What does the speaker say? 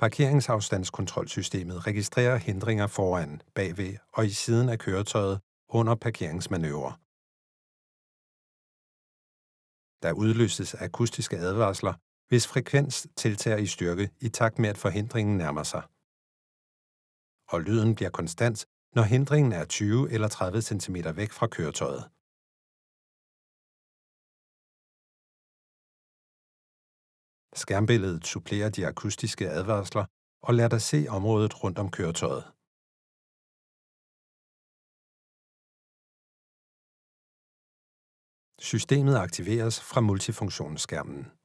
Parkeringsafstandskontrolsystemet registrerer hindringer foran, bagved og i siden af køretøjet under parkeringsmanøvrer. Der udløses akustiske advarsler, hvis frekvens tiltager i styrke i takt med, at forhindringen nærmer sig. Og lyden bliver konstant, når hindringen er 20 eller 30 cm væk fra køretøjet. Skærmbilledet supplerer de akustiske advarsler og lader dig se området rundt om køretøjet. Systemet aktiveres fra multifunktionsskærmen.